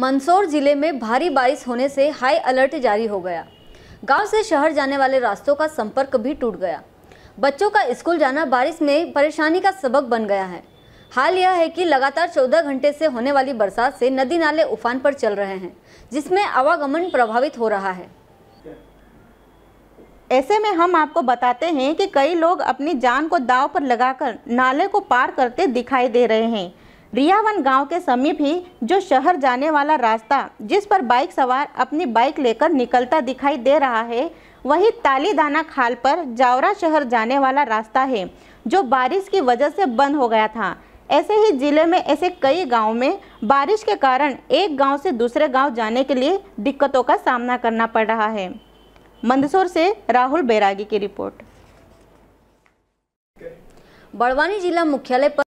मंदसौर जिले में भारी बारिश होने से हाई अलर्ट जारी हो गया गांव से शहर जाने वाले रास्तों का संपर्क भी टूट गया बच्चों का स्कूल जाना बारिश में परेशानी का सबक बन गया है हाल यह है कि लगातार 14 घंटे से होने वाली बरसात से नदी नाले उफान पर चल रहे हैं जिसमें आवागमन प्रभावित हो रहा है ऐसे में हम आपको बताते हैं कि कई लोग अपनी जान को दाव पर लगाकर नाले को पार करते दिखाई दे रहे हैं रियावन गांव के समीप ही जो शहर जाने वाला रास्ता जिस पर बाइक सवार अपनी बाइक लेकर निकलता दिखाई दे रहा है वही तालीदाना खाल पर जावरा शहर जाने वाला रास्ता है जो बारिश की वजह से बंद हो गया था ऐसे ही जिले में ऐसे कई गाँव में बारिश के कारण एक गाँव से दूसरे गाँव जाने के लिए दिक्कतों का सामना करना पड़ रहा है मंदसौर से राहुल बैरागी की रिपोर्ट बड़वानी जिला मुख्यालय पर